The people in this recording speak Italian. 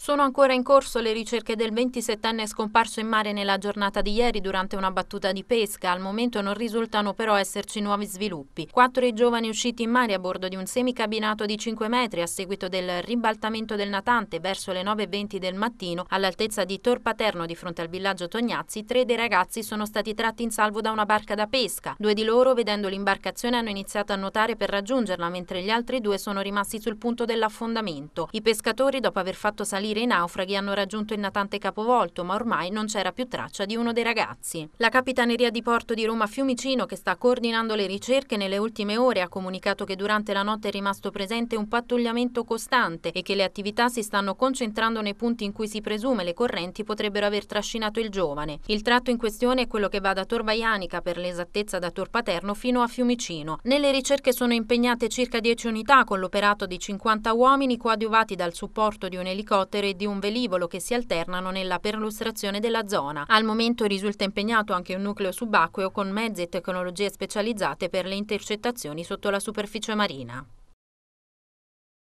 Sono ancora in corso le ricerche del 27enne scomparso in mare nella giornata di ieri durante una battuta di pesca. Al momento non risultano però esserci nuovi sviluppi. Quattro i giovani usciti in mare a bordo di un semicabinato di 5 metri a seguito del ribaltamento del natante verso le 9.20 del mattino all'altezza di Tor Paterno di fronte al villaggio Tognazzi. Tre dei ragazzi sono stati tratti in salvo da una barca da pesca. Due di loro, vedendo l'imbarcazione, hanno iniziato a nuotare per raggiungerla, mentre gli altri due sono rimasti sul punto dell'affondamento. I pescatori, dopo aver fatto salire i naufraghi hanno raggiunto il natante capovolto, ma ormai non c'era più traccia di uno dei ragazzi. La Capitaneria di Porto di Roma Fiumicino, che sta coordinando le ricerche nelle ultime ore, ha comunicato che durante la notte è rimasto presente un pattugliamento costante e che le attività si stanno concentrando nei punti in cui si presume le correnti potrebbero aver trascinato il giovane. Il tratto in questione è quello che va da Torbaianica, per l'esattezza da Tor Paterno, fino a Fiumicino. Nelle ricerche sono impegnate circa 10 unità con l'operato di 50 uomini coadiuvati dal supporto di un elicottero elicottero e di un velivolo che si alternano nella perlustrazione della zona. Al momento risulta impegnato anche un nucleo subacqueo con mezzi e tecnologie specializzate per le intercettazioni sotto la superficie marina.